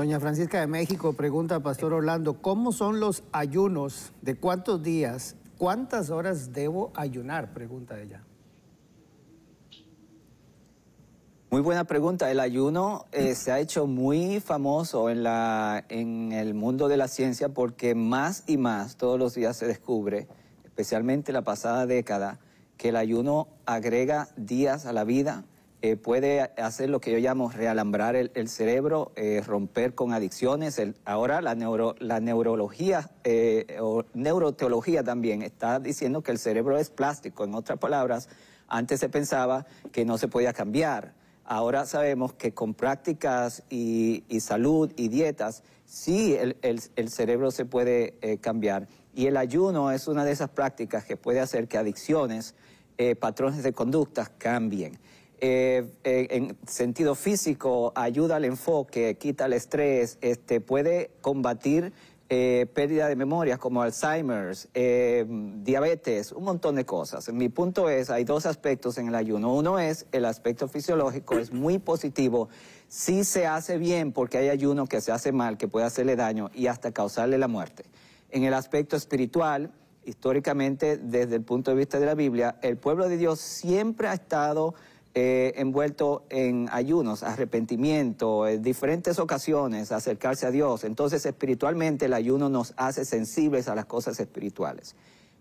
Doña Francisca de México pregunta, Pastor Orlando, ¿cómo son los ayunos? ¿De cuántos días? ¿Cuántas horas debo ayunar? Pregunta ella. Muy buena pregunta. El ayuno eh, se ha hecho muy famoso en, la, en el mundo de la ciencia porque más y más todos los días se descubre, especialmente la pasada década, que el ayuno agrega días a la vida, eh, puede hacer lo que yo llamo realambrar el, cerebro, eh, romper con adicciones. ahora la, neurología eh, o neuroteología también está diciendo que el cerebro es plástico. En otras palabras, antes se pensaba que no se podía cambiar. Ahora sabemos que con prácticas y, salud y dietas, sí el, el cerebro se puede cambiar. Y el ayuno es una de esas prácticas que puede hacer que adicciones, patrones de conductas cambien. Eh, eh, en sentido físico, ayuda al enfoque, quita el estrés, este, puede combatir eh, pérdida de memoria... como Alzheimer's, diabetes, un montón de cosas. Mi punto es, hay dos aspectos en el ayuno. Uno es el aspecto fisiológico, es muy positivo. Si se hace bien, porque hay ayuno que se hace mal, que puede hacerle daño y hasta causarle la muerte. En el aspecto espiritual, históricamente, desde el punto de vista de la Biblia, el pueblo de Dios siempre ha estado eh, envuelto en ayunos, arrepentimiento, en diferentes ocasiones, acercarse a Dios. Entonces, espiritualmente, el ayuno nos hace sensibles a las cosas espirituales.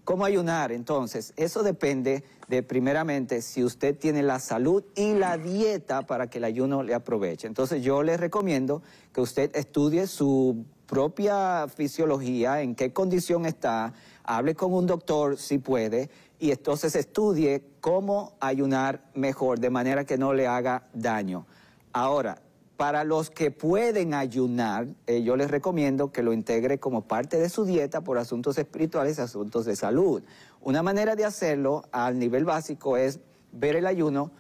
¿Cómo ayunar? Entonces, eso depende de, primeramente, si usted tiene la salud y la dieta para que el ayuno le aproveche. Entonces, yo le recomiendo que usted estudie su propia fisiología, en qué condición está, hable con un doctor si puede, y entonces estudie cómo ayunar mejor, de manera que no le haga daño. Ahora, para los que pueden ayunar, eh, yo les recomiendo que lo integre como parte de su dieta por asuntos espirituales, y asuntos de salud. Una manera de hacerlo al nivel básico es ver el ayuno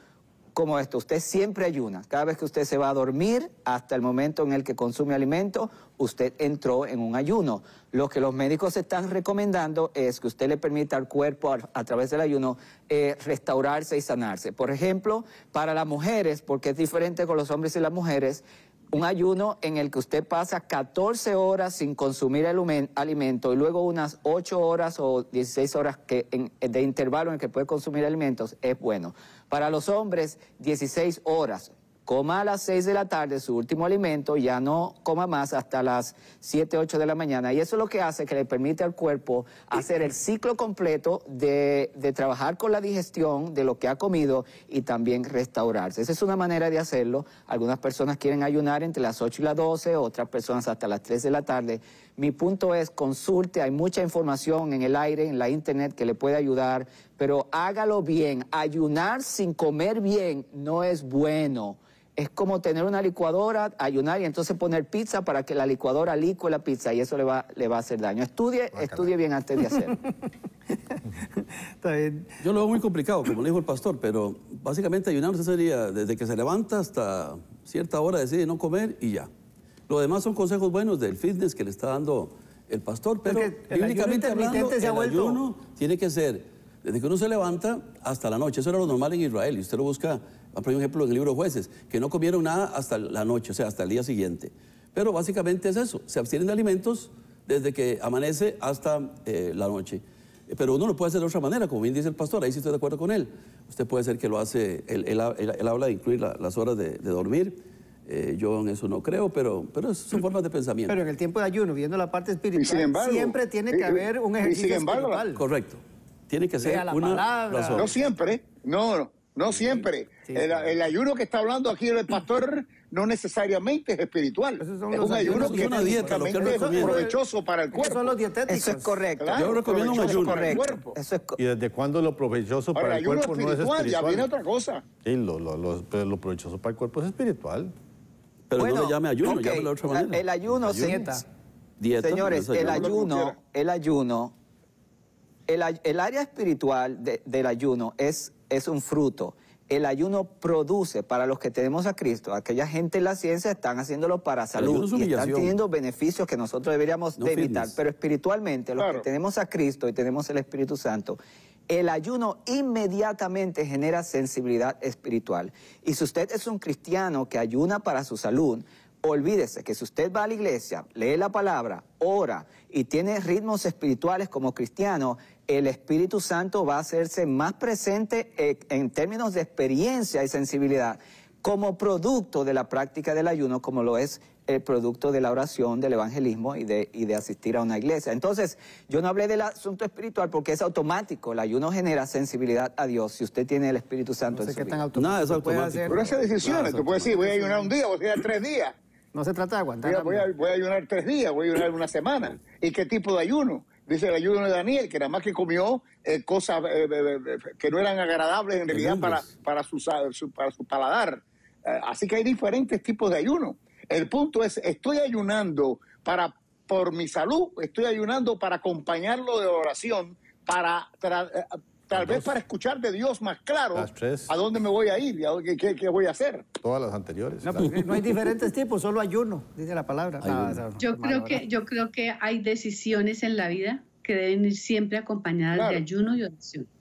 como esto. Usted siempre ayuna. Cada vez que usted se va a dormir, hasta el momento en el que consume alimento, usted entró en un ayuno. Lo que los médicos están recomendando es que usted le permita al cuerpo, a, través del ayuno, eh, restaurarse y sanarse. Por ejemplo, para las mujeres, porque es diferente con los hombres y las mujeres, un ayuno en el que usted pasa 14 horas sin consumir el alimento y luego unas 8 horas o 16 horas que de intervalo en el que puede consumir alimentos es bueno. Para los hombres, 16 horas coma a las 6 de la tarde su último alimento, ya no coma más hasta las 7, 8 de la mañana. Y eso es lo que hace que le permite al cuerpo hacer el ciclo completo de, de trabajar con la digestión de lo que ha comido y también restaurarse. Esa es una manera de hacerlo. Algunas personas quieren ayunar entre las 8 y las 12, otras personas hasta las 3 de la tarde. Mi punto es, consulte, hay mucha información en el aire, en la internet que le puede ayudar, pero hágalo bien. Ayunar sin comer bien no es bueno es como tener una licuadora, ayunar y entonces poner pizza para que la licuadora licue la pizza y eso le va, le va a hacer daño. Estudie, estudie bien antes de hacerlo. Está bien. Yo lo veo muy complicado, como le dijo el pastor, pero básicamente ayunar sería desde que se levanta hasta cierta hora decide no comer y ya. Lo demás son consejos buenos del fitness que le está dando el pastor, pero, únicamente bíblicamente hablando, el ayuno tiene que ser desde que uno se levanta hasta la noche, eso era lo normal en Israel, y usted lo busca, por ejemplo, en el libro de jueces, que no comieron nada hasta la noche, o sea, hasta el día siguiente. Pero básicamente es eso, se abstienen de alimentos desde que amanece hasta eh, la noche. Pero uno lo puede hacer de otra manera, como bien dice el pastor, ahí sí estoy de acuerdo con él. Usted puede ser que lo hace, él, habla de incluir las horas de, dormir, eh, yo en eso no creo, pero, pero son formas de pensamiento. Pero en el tiempo de ayuno, viendo la parte espiritual, siempre tiene que haber un ejercicio espiritual. Correcto. Tiene que ser una No siempre, no, no siempre. el, ayuno que está hablando aquí el pastor no necesariamente es espiritual. Es un ayuno que una dieta, lo que es provechoso para el cuerpo. Eso son los Eso es correcto. yo recomiendo un ayuno. Para el cuerpo. Eso es ¿Y desde cuándo lo provechoso para el, cuerpo no es espiritual? Ya viene otra cosa. Sí, lo, lo provechoso para el cuerpo es espiritual. Pero bueno, no le llame ayuno, de otra manera. El ayuno, Dieta, Señores, el ayuno, el ayuno el, área espiritual del ayuno es, es un fruto. El ayuno produce para los que tenemos a Cristo. Aquella gente en la ciencia están haciéndolo para salud y están teniendo beneficios que nosotros deberíamos de evitar. Pero espiritualmente, los que tenemos a Cristo y tenemos el Espíritu Santo, el ayuno inmediatamente genera sensibilidad espiritual. Y si usted es un cristiano que ayuna para su salud, olvídese que si usted va a la iglesia, lee la palabra, ora y tiene ritmos espirituales como cristiano, el Espíritu Santo va a hacerse más presente eh, en términos de experiencia y sensibilidad como producto de la práctica del ayuno, como lo es el producto de la oración, del evangelismo y de, asistir a una iglesia. Entonces, yo no hablé del asunto espiritual porque es automático. El ayuno genera sensibilidad a Dios si usted tiene el Espíritu Santo no sé en su No, eso puede hacer. Pero esas decisiones, tú puedes decir, voy a ayunar un día, voy a ayunar tres días. No se trata de aguantar. Voy a, voy a ayunar tres días, voy a ayunar una semana. ¿Y qué tipo de ayuno? dice el ayuno de Daniel, que nada más que comió eh, cosas eh, que no eran agradables en realidad para, para, su, para su paladar. Eh, así que hay diferentes tipos de ayuno. El punto es, estoy ayunando para por mi salud, estoy ayunando para acompañarlo de oración, para, Tal vez para escuchar de Dios más claro a dónde me voy a ir y a qué, voy a hacer. Todas las anteriores. Pues, no, hay diferentes tipos, solo ayuno, dice la palabra. Ah, yo, creo que, yo creo que hay decisiones en la vida que deben ir siempre acompañadas de ayuno y oración.